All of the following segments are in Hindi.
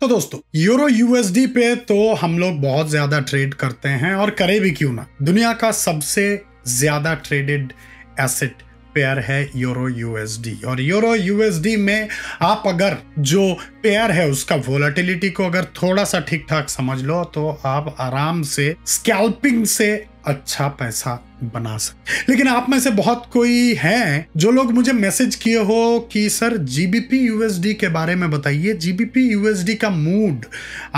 तो दोस्तों यूरो यूएसडी पे तो हम लोग बहुत ज्यादा ट्रेड करते हैं और करें भी क्यों ना दुनिया का सबसे ज्यादा ट्रेडेड एसेट पेयर है यूरो यूएसडी और यूरो यूएसडी में आप अगर जो पेयर है उसका वोलेटिलिटी को अगर थोड़ा सा ठीक ठाक समझ लो तो आप आराम से स्कैल्पिंग से अच्छा पैसा बना सकते लेकिन आप में से बहुत कोई हैं जो लोग मुझे मैसेज किए हो कि सर जीबीपी यूएसडी के बारे में बताइए जीबीपी यूएसडी का मूड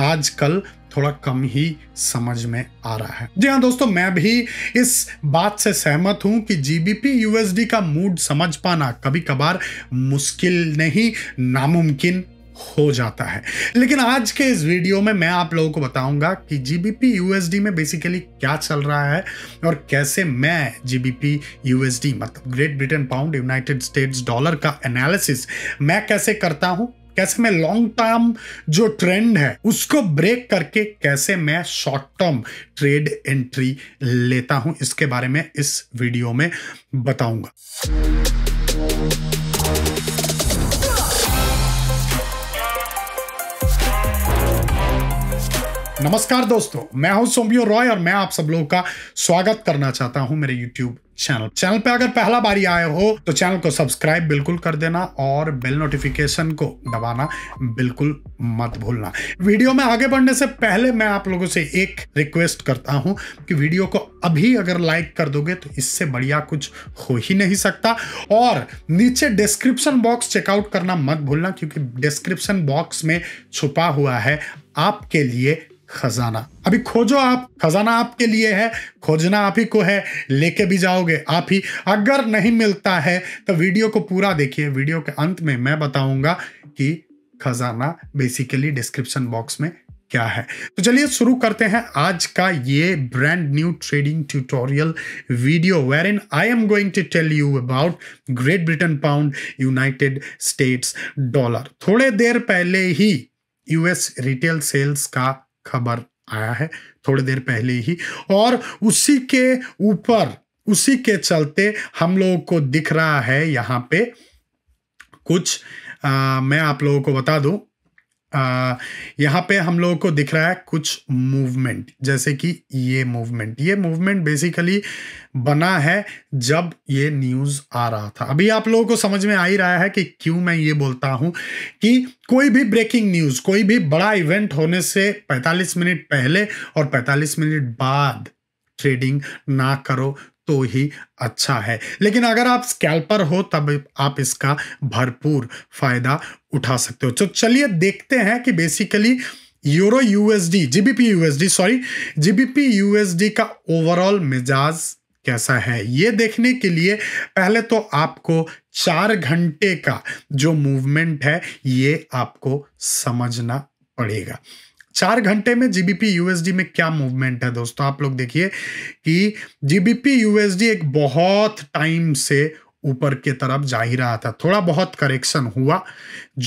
आजकल थोड़ा कम ही समझ में आ रहा है जी हाँ दोस्तों मैं भी इस बात से सहमत हूं कि जीबीपी यूएसडी का मूड समझ पाना कभी कभार मुश्किल नहीं नामुमकिन हो जाता है लेकिन आज के इस वीडियो में मैं आप लोगों को बताऊंगा कि जीबीपी यूएसडी में बेसिकली क्या चल रहा है और कैसे मैं जीबीपी यूएसडी मतलब Great Britain pound United States dollar का एनालिसिस मैं कैसे करता हूं कैसे मैं लॉन्ग टर्म जो ट्रेंड है उसको ब्रेक करके कैसे मैं शॉर्ट टर्म ट्रेड एंट्री लेता हूं इसके बारे में इस वीडियो में बताऊंगा नमस्कार दोस्तों मैं हूं सोमियो रॉय और मैं आप सब लोगों का स्वागत करना चाहता हूं मेरे YouTube चैनल चैनल पे अगर पहला बारी आए हो तो चैनल को सब्सक्राइब बिल्कुल कर देना और बेल नोटिफिकेशन को दबाना बिल्कुल मत भूलना वीडियो में आगे बढ़ने से पहले मैं आप लोगों से एक रिक्वेस्ट करता हूं कि वीडियो को अभी अगर लाइक कर दोगे तो इससे बढ़िया कुछ हो ही नहीं सकता और नीचे डिस्क्रिप्शन बॉक्स चेकआउट करना मत भूलना क्योंकि डिस्क्रिप्शन बॉक्स में छुपा हुआ है आपके लिए खजाना अभी खोजो आप खजाना आपके लिए है खोजना आप ही को है लेके भी जाओगे आप ही अगर नहीं मिलता है तो वीडियो को पूरा देखिए वीडियो के अंत में मैं बताऊंगा कि खजाना बेसिकली डिस्क्रिप्शन बॉक्स में क्या है तो चलिए शुरू करते हैं आज का ये brand new trading tutorial video wherein I am going to tell you about Great Britain pound United States dollar थोड़े देर पहले ही यूएस रिटेल सेल्स का खबर आया है थोड़ी देर पहले ही और उसी के ऊपर उसी के चलते हम लोगों को दिख रहा है यहाँ पे कुछ आ, मैं आप लोगों को बता दूं यहाँ पे हम लोगों को दिख रहा है कुछ मूवमेंट जैसे कि ये मूवमेंट ये मूवमेंट बेसिकली बना है जब ये न्यूज़ आ रहा था अभी आप लोगों को समझ में आ ही रहा है कि क्यों मैं ये बोलता हूँ कि कोई भी ब्रेकिंग न्यूज़ कोई भी बड़ा इवेंट होने से 45 मिनट पहले और 45 मिनट बाद ट्रेडिंग ना करो तो ही अच्छा है लेकिन अगर आप स्कैल्पर हो तब आप इसका भरपूर फायदा उठा सकते हो तो चलिए देखते हैं कि basically euro USD GBP USD sorry GBP USD का ओवरऑल मिजाज कैसा है ये देखने के लिए पहले तो आपको चार घंटे का जो मूवमेंट है ये आपको समझना पड़ेगा चार घंटे में जीबीपी यूएसडी में क्या मूवमेंट है दोस्तों आप लोग देखिए कि जीबीपी यूएसडी एक बहुत टाइम से ऊपर के तरफ जा ही रहा था थोड़ा बहुत करेक्शन हुआ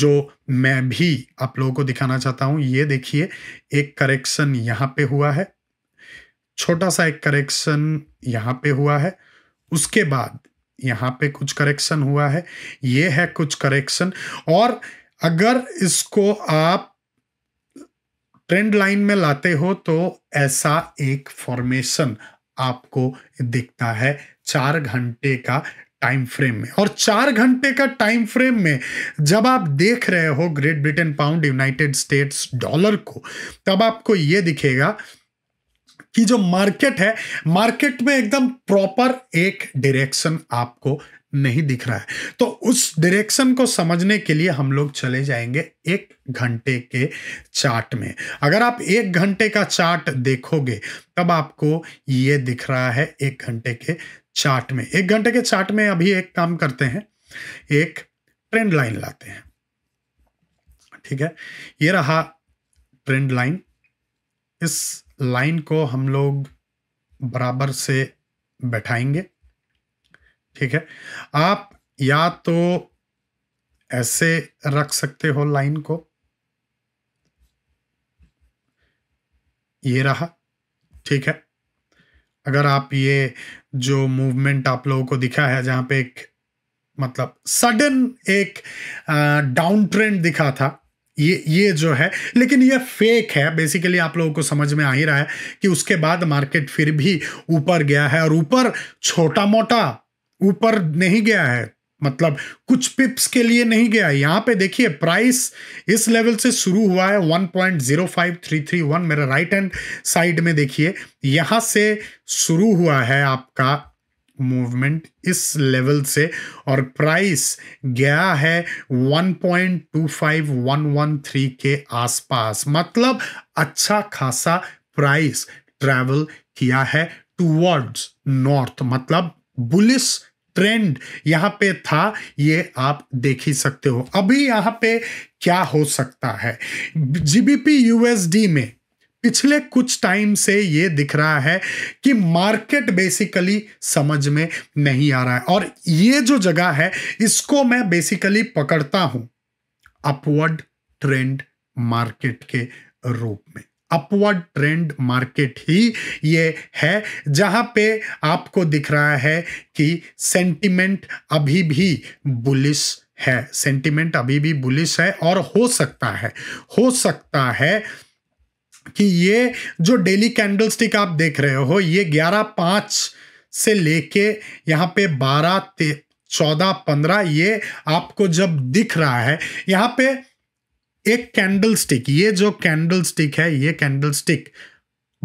जो मैं भी आप लोगों को दिखाना चाहता हूं ये देखिए एक करेक्शन यहां पे हुआ है छोटा सा एक करेक्शन यहां पे हुआ है उसके बाद यहाँ पे कुछ करेक्शन हुआ है ये है कुछ करेक्शन और अगर इसको आप ट्रेंड लाइन में लाते हो तो ऐसा एक फॉर्मेशन आपको दिखता है चार घंटे का टाइम फ्रेम में और चार घंटे का टाइम फ्रेम में जब आप देख रहे हो Great Britain pound United States dollar को तब आपको ये दिखेगा कि जो मार्केट है मार्केट में एकदम प्रॉपर एक डायरेक्शन आपको नहीं दिख रहा है तो उस डायरेक्शन को समझने के लिए हम लोग चले जाएंगे एक घंटे के चार्ट में अगर आप एक घंटे का चार्ट देखोगे तब आपको ये दिख रहा है एक घंटे के चार्ट में एक घंटे के चार्ट में अभी एक काम करते हैं एक ट्रेंड लाइन लाते हैं ठीक है ये रहा ट्रेंड लाइन इस लाइन को हम लोग बराबर से बैठाएंगे ठीक है आप या तो ऐसे रख सकते हो लाइन को ये रहा ठीक है अगर आप ये जो मूवमेंट आप लोगों को दिखा है जहां पे एक मतलब सडन एक डाउन ट्रेंड दिखा था ये ये जो है लेकिन ये फेक है बेसिकली आप लोगों को समझ में आ ही रहा है कि उसके बाद मार्केट फिर भी ऊपर गया है और ऊपर छोटा मोटा ऊपर नहीं गया है मतलब कुछ पिप्स के लिए नहीं गया यहाँ पे देखिए प्राइस इस लेवल से शुरू हुआ है 1.05331 मेरा राइट हैंड साइड में देखिए यहाँ से शुरू हुआ है आपका मूवमेंट इस लेवल से और प्राइस गया है 1.25113 के आसपास मतलब अच्छा खासा प्राइस ट्रैवल किया है टूवर्ड्स नॉर्थ मतलब बुलिस ट्रेंड यहाँ पे था ये आप देख ही सकते हो अभी यहाँ पे क्या हो सकता है जीबीपी यूएसडी में पिछले कुछ टाइम से ये दिख रहा है कि मार्केट बेसिकली समझ में नहीं आ रहा है और ये जो जगह है इसको मैं बेसिकली पकड़ता हूं अपवर्ड ट्रेंड मार्केट के रूप में अपवर्ड ट्रेंड मार्केट ही ये है जहां पे आपको दिख रहा है कि सेंटिमेंट अभी भी बुलिस है सेंटिमेंट अभी भी बुलिस है और हो सकता है हो सकता है कि ये जो डेली कैंडलस्टिक आप देख रहे हो ये ग्यारह पाँच से लेके यहाँ पे बारह चौदह पंद्रह ये आपको जब दिख रहा है यहाँ पे एक कैंडल स्टिक ये जो कैंडल स्टिक है ये कैंडल स्टिक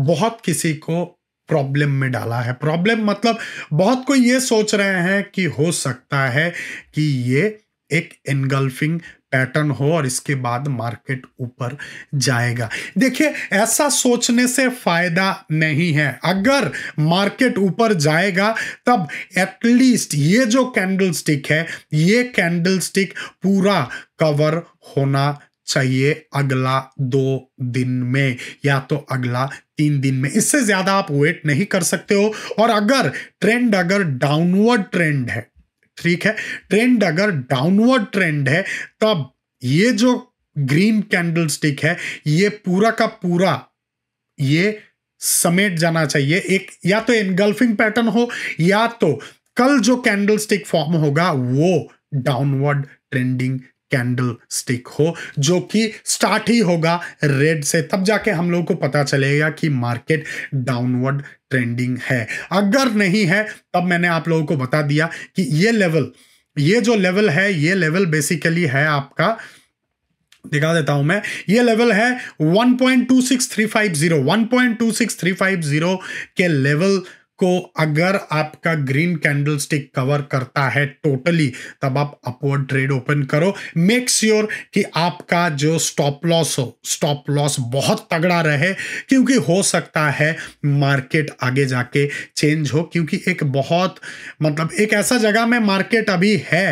बहुत किसी को प्रॉब्लम में डाला है प्रॉब्लम मतलब बहुत कोई ये सोच रहे हैं कि हो सकता है कि ये एक एनगल्फिंग पैटर्न हो और इसके बाद मार्केट ऊपर जाएगा देखिए ऐसा सोचने से फायदा नहीं है अगर मार्केट ऊपर जाएगा तब एटलीस्ट ये जो कैंडल स्टिक है ये कैंडल स्टिक पूरा कवर होना चाहिए अगला दो दिन में या तो अगला तीन दिन में इससे ज्यादा आप वेट नहीं कर सकते हो और अगर ट्रेंड अगर डाउनवर्ड ट्रेंड है ठीक है ट्रेंड अगर डाउनवर्ड ट्रेंड है तब तो ये जो ग्रीन कैंडल स्टिक है ये पूरा का पूरा ये समेट जाना चाहिए एक या तो एनगल्फिंग पैटर्न हो या तो कल जो कैंडल स्टिक फॉर्म होगा वो डाउनवर्ड ट्रेंडिंग कैंडल स्टिक हो जो कि स्टार्ट ही होगा रेड से तब जाके हम लोगों को पता चलेगा कि मार्केट डाउनवर्ड ट्रेंडिंग है अगर नहीं है तब मैंने आप लोगों को बता दिया कि ये लेवल ये जो लेवल है ये लेवल बेसिकली है आपका दिखा देता हूं मैं ये लेवल है 1.26350 1.26350 के लेवल को अगर आपका ग्रीन कैंडल स्टिक कवर करता है टोटली तब आप अपवर्ड ट्रेड ओपन करो मेक श्योर sure कि आपका जो स्टॉप लॉस हो स्टॉप लॉस बहुत तगड़ा रहे क्योंकि हो सकता है मार्केट आगे जाके चेंज हो क्योंकि एक बहुत मतलब एक ऐसा जगह में मार्केट अभी है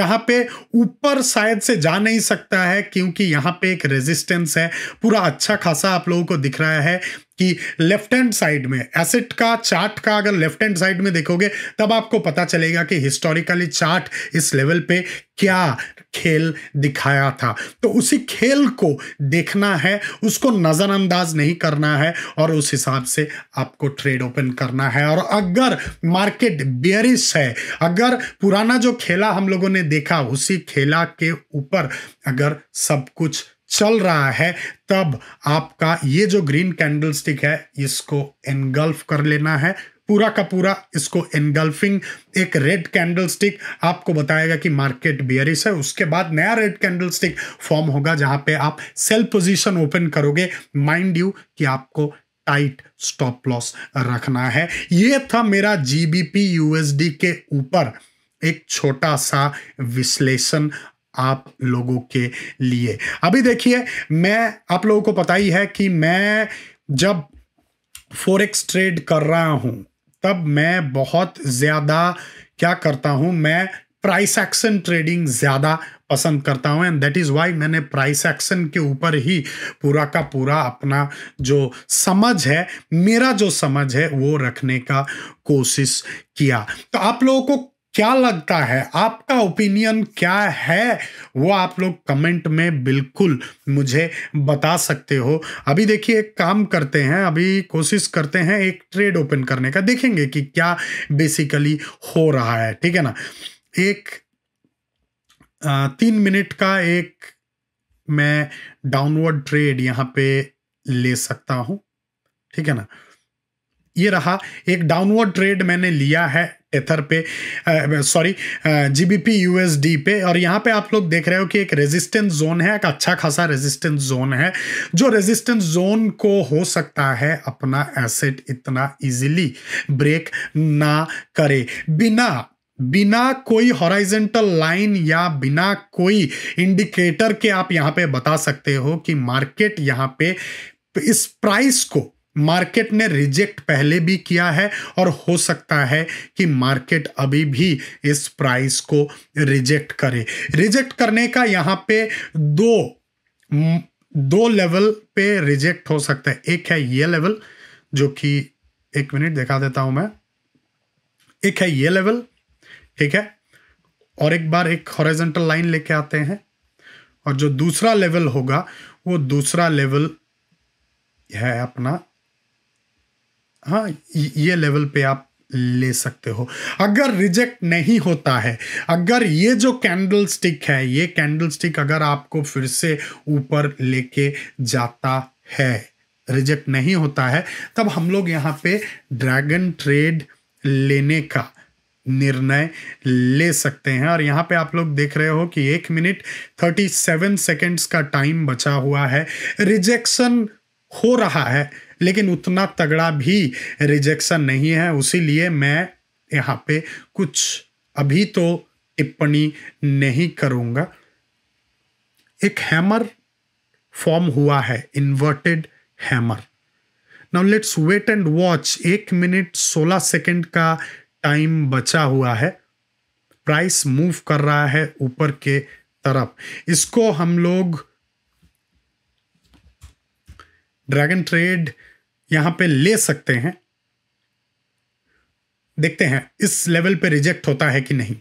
जहां पे ऊपर शायद से जा नहीं सकता है क्योंकि यहाँ पे एक रेजिस्टेंस है पूरा अच्छा खासा आप लोगों को दिख रहा है कि लेफ्ट हैंड साइड में एसेट का चार्ट का अगर लेफ्ट हैंड साइड में देखोगे तब आपको पता चलेगा कि हिस्टोरिकली चार्ट इस लेवल पे क्या खेल दिखाया था तो उसी खेल को देखना है उसको नज़रअंदाज नहीं करना है और उस हिसाब से आपको ट्रेड ओपन करना है और अगर मार्केट बियरिश है अगर पुराना जो खेला हम लोगों ने देखा उसी खेला के ऊपर अगर सब कुछ चल रहा है तब आपका ये जो ग्रीन कैंडल स्टिक है इसको एनगल्फ कर लेना है पूरा का पूरा इसको एनगल्फिंग एक रेड कैंडल स्टिक आपको बताएगा कि मार्केट बियरिस है उसके बाद नया रेड कैंडल स्टिक फॉर्म होगा जहां पे आप सेल पोजीशन ओपन करोगे माइंड यू कि आपको टाइट स्टॉप लॉस रखना है ये था मेरा जीबीपी यूएसडी के ऊपर एक छोटा सा विश्लेषण आप लोगों के लिए अभी देखिए मैं आप लोगों को पता ही है कि मैं जब फोरेक्स ट्रेड कर रहा हूं तब मैं बहुत ज़्यादा क्या करता हूं मैं प्राइस एक्शन ट्रेडिंग ज़्यादा पसंद करता हूं एंड दैट इज़ वाई मैंने प्राइस एक्शन के ऊपर ही पूरा का पूरा अपना जो समझ है मेरा जो समझ है वो रखने का कोशिश किया तो आप लोगों को क्या लगता है आपका ओपिनियन क्या है वो आप लोग कमेंट में बिल्कुल मुझे बता सकते हो अभी देखिए एक काम करते हैं अभी कोशिश करते हैं एक ट्रेड ओपन करने का देखेंगे कि क्या बेसिकली हो रहा है ठीक है ना एक तीन मिनट का एक मैं डाउनवर्ड ट्रेड यहाँ पे ले सकता हूँ ठीक है ना ये रहा एक डाउनवर्ड ट्रेड मैंने लिया है एथर पे सॉरी जीबीपी यूएसडी पे और यहाँ पे आप लोग देख रहे हो कि एक रेजिस्टेंस जोन है एक अच्छा खासा रेजिस्टेंस जोन है जो रेजिस्टेंस जोन को हो सकता है अपना एसेट इतना इजीली ब्रेक ना करे बिना बिना कोई हॉराइजेंटल लाइन या बिना कोई इंडिकेटर के आप यहाँ पे बता सकते हो कि मार्केट यहाँ पे इस प्राइस को मार्केट ने रिजेक्ट पहले भी किया है और हो सकता है कि मार्केट अभी भी इस प्राइस को रिजेक्ट करे रिजेक्ट करने का यहाँ पे दो दो लेवल पे रिजेक्ट हो सकता है एक है ये लेवल जो कि एक मिनट दिखा देता हूं मैं एक है ये लेवल ठीक है और एक बार एक हॉरिजेंटल लाइन लेके आते हैं और जो दूसरा लेवल होगा वो दूसरा लेवल है अपना हाँ ये लेवल पे आप ले सकते हो अगर रिजेक्ट नहीं होता है अगर ये जो कैंडल स्टिक है ये कैंडल स्टिक अगर आपको फिर से ऊपर लेके जाता है रिजेक्ट नहीं होता है तब हम लोग यहाँ पे ड्रैगन ट्रेड लेने का निर्णय ले सकते हैं और यहाँ पे आप लोग देख रहे हो कि एक मिनट थर्टी सेवन सेकेंड्स का टाइम बचा हुआ है रिजेक्शन हो रहा है लेकिन उतना तगड़ा भी रिजेक्शन नहीं है उसी मैं यहाँ पे कुछ अभी तो टिप्पणी नहीं करूँगा एक हैमर फॉर्म हुआ है inverted hammer now let's wait and watch एक मिनट सोलह सेकेंड का टाइम बचा हुआ है प्राइस मूव कर रहा है ऊपर के तरफ इसको हम लोग ड्रैगन ट्रेड यहां पे ले सकते हैं देखते हैं इस लेवल पे रिजेक्ट होता है कि नहीं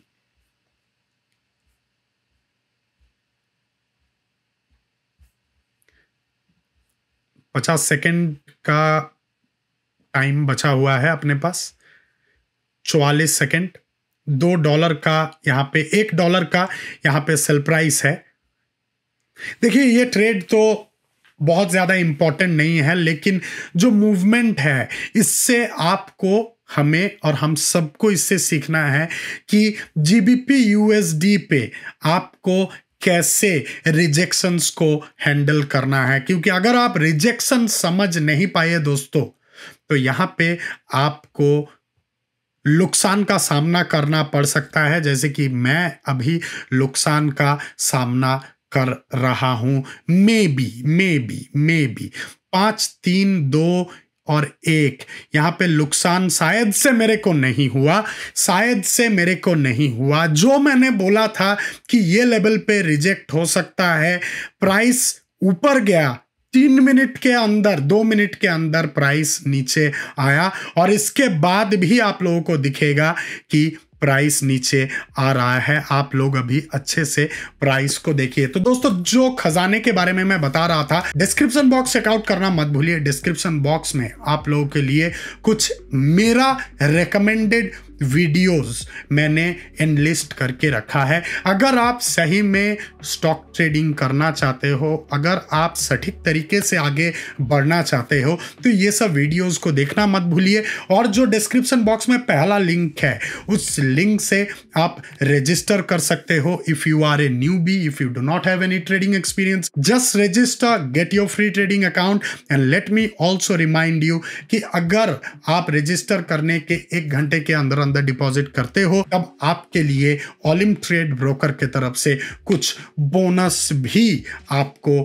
पचास सेकेंड का टाइम बचा हुआ है अपने पास चौवालीस सेकेंड दो डॉलर का यहां पे एक डॉलर का यहां पे सेल प्राइस है देखिए ये ट्रेड तो बहुत ज़्यादा इंपॉर्टेंट नहीं है लेकिन जो मूवमेंट है इससे आपको हमें और हम सबको इससे सीखना है कि G B P U S D पे आपको कैसे रिजेक्शंस को हैंडल करना है क्योंकि अगर आप रिजेक्शन समझ नहीं पाए दोस्तों तो यहाँ पे आपको नुकसान का सामना करना पड़ सकता है जैसे कि मैं अभी नुकसान का सामना कर रहा हूं maybe maybe maybe पांच तीन दो और एक यहाँ पे नुकसान शायद से मेरे को नहीं हुआ शायद से मेरे को नहीं हुआ जो मैंने बोला था कि ये लेवल पे रिजेक्ट हो सकता है प्राइस ऊपर गया तीन मिनट के अंदर दो मिनट के अंदर प्राइस नीचे आया और इसके बाद भी आप लोगों को दिखेगा कि प्राइस नीचे आ रहा है आप लोग अभी अच्छे से प्राइस को देखिए तो दोस्तों जो खजाने के बारे में मैं बता रहा था डिस्क्रिप्शन बॉक्स चेकआउट करना मत भूलिए डिस्क्रिप्शन बॉक्स में आप लोगों के लिए कुछ मेरा रिकमेंडेड वीडियोस मैंने इनलिस्ट करके रखा है अगर आप सही में स्टॉक ट्रेडिंग करना चाहते हो अगर आप सटीक तरीके से आगे बढ़ना चाहते हो तो ये सब वीडियोस को देखना मत भूलिए और जो डिस्क्रिप्शन बॉक्स में पहला लिंक है उस लिंक से आप रजिस्टर कर सकते हो if you are a newbie if you do not have any trading experience just register get your free trading account and let me also remind you कि अगर आप रजिस्टर करने के एक घंटे के अंदर अंदर अंदर डिपॉजिट करते हो तब आपके लिए ऑलिम ट्रेड ब्रोकर के तरफ से कुछ बोनस भी आपको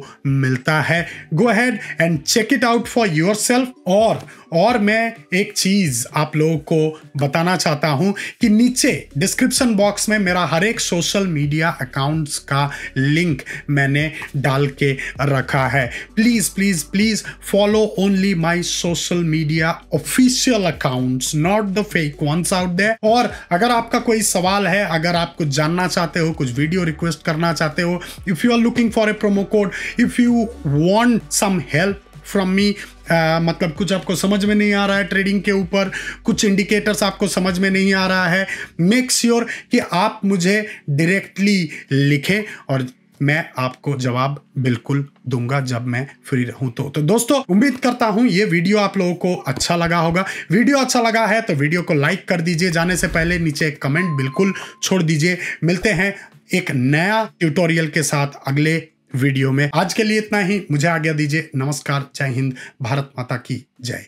मिलता है go ahead and check it out for your और और मैं एक चीज आप लोगों को बताना चाहता हूं कि नीचे डिस्क्रिप्शन बॉक्स में मेरा हर एक सोशल मीडिया अकाउंट्स का लिंक मैंने डाल के रखा है please please please follow only my social media official accounts not the fake ones out out दें और अगर आपका कोई सवाल है अगर आप कुछ जानना चाहते हो कुछ वीडियो रिक्वेस्ट करना चाहते हो if you are looking for a promo code if you want some help from me Uh, मतलब कुछ आपको समझ में नहीं आ रहा है ट्रेडिंग के ऊपर कुछ इंडिकेटर्स आपको समझ में नहीं आ रहा है मेक श्योर sure कि आप मुझे डायरेक्टली लिखें और मैं आपको जवाब बिल्कुल दूंगा जब मैं फ्री रहूं तो तो दोस्तों उम्मीद करता हूं ये वीडियो आप लोगों को अच्छा लगा होगा वीडियो अच्छा लगा है तो वीडियो को लाइक कर दीजिए जाने से पहले नीचे कमेंट बिल्कुल छोड़ दीजिए मिलते हैं एक नया ट्यूटोरियल के साथ अगले वीडियो में आज के लिए इतना ही मुझे आज्ञा दीजिए नमस्कार जय हिंद भारत माता की जय